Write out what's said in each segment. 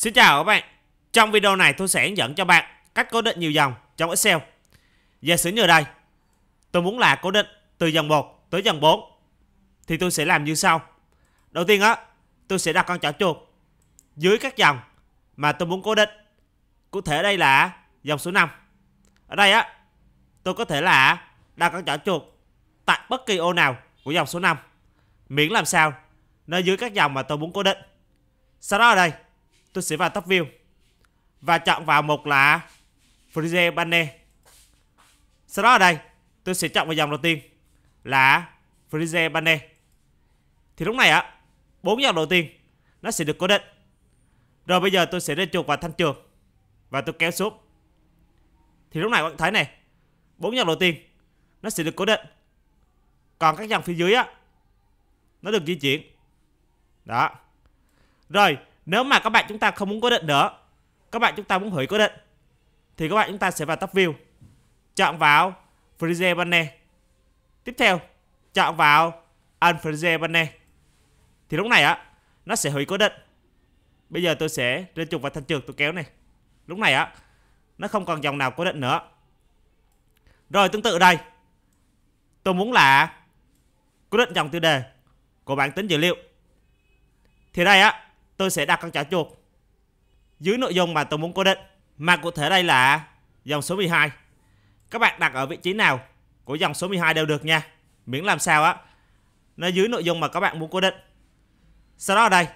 Xin chào các bạn Trong video này tôi sẽ hướng dẫn cho bạn cách cố định nhiều dòng trong Excel Giả sử như đây Tôi muốn là cố định từ dòng 1 tới dòng 4 Thì tôi sẽ làm như sau Đầu tiên á tôi sẽ đặt con chó chuột dưới các dòng mà tôi muốn cố định Cụ thể đây là dòng số 5 Ở đây á tôi có thể là đặt con chó chuột tại bất kỳ ô nào của dòng số 5 Miễn làm sao nó dưới các dòng mà tôi muốn cố định Sau đó ở đây tôi sẽ vào top view và chọn vào mục là freeze banner sau đó ở đây tôi sẽ chọn vào dòng đầu tiên là freeze banner thì lúc này á bốn dòng đầu tiên nó sẽ được cố định rồi bây giờ tôi sẽ lên chuột vào thanh trường và tôi kéo xuống thì lúc này bạn thấy này bốn dòng đầu tiên nó sẽ được cố định còn các dòng phía dưới á nó được di chuyển đó rồi nếu mà các bạn chúng ta không muốn cố định nữa, các bạn chúng ta muốn hủy cố định thì các bạn chúng ta sẽ vào top view. Chọn vào freeze banner. Tiếp theo, chọn vào unfreeze banner. Thì lúc này á, nó sẽ hủy cố định. Bây giờ tôi sẽ lên trục vào thanh trượt tôi kéo này. Lúc này á, nó không còn dòng nào cố định nữa. Rồi tương tự đây. Tôi muốn là cố định dòng tiêu đề của bảng tính dữ liệu. Thì đây á, tôi sẽ đặt con chó chuột dưới nội dung mà tôi muốn cố định. Mà cụ thể đây là dòng số 12. Các bạn đặt ở vị trí nào của dòng số 12 đều được nha. Miễn làm sao á nó dưới nội dung mà các bạn muốn cố định. Sau đó ở đây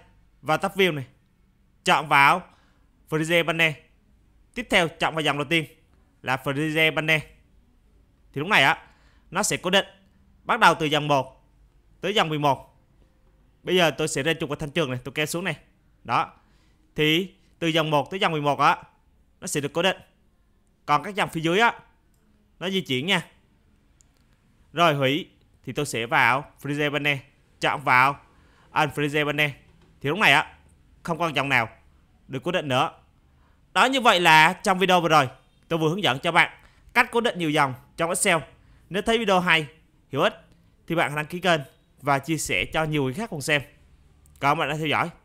vào tab view này, chọn vào freeze banner. Tiếp theo chọn vào dòng đầu tiên là freeze banner. Thì lúc này á nó sẽ cố định bắt đầu từ dòng 1 tới dòng 11. Bây giờ tôi sẽ lên trục vào thanh trường này, tôi kéo xuống này. Đó. Thì từ dòng 1 tới dòng 11 á nó sẽ được cố định. Còn các dòng phía dưới á nó di chuyển nha. Rồi hủy thì tôi sẽ vào freeze banner, chọn vào unfreeze banner. Thì lúc này á không còn dòng nào được cố định nữa. Đó như vậy là trong video vừa rồi tôi vừa hướng dẫn cho bạn cách cố định nhiều dòng trong Excel. Nếu thấy video hay, hữu ích thì bạn hãy đăng ký kênh và chia sẻ cho nhiều người khác cùng xem. Cảm ơn bạn đã theo dõi.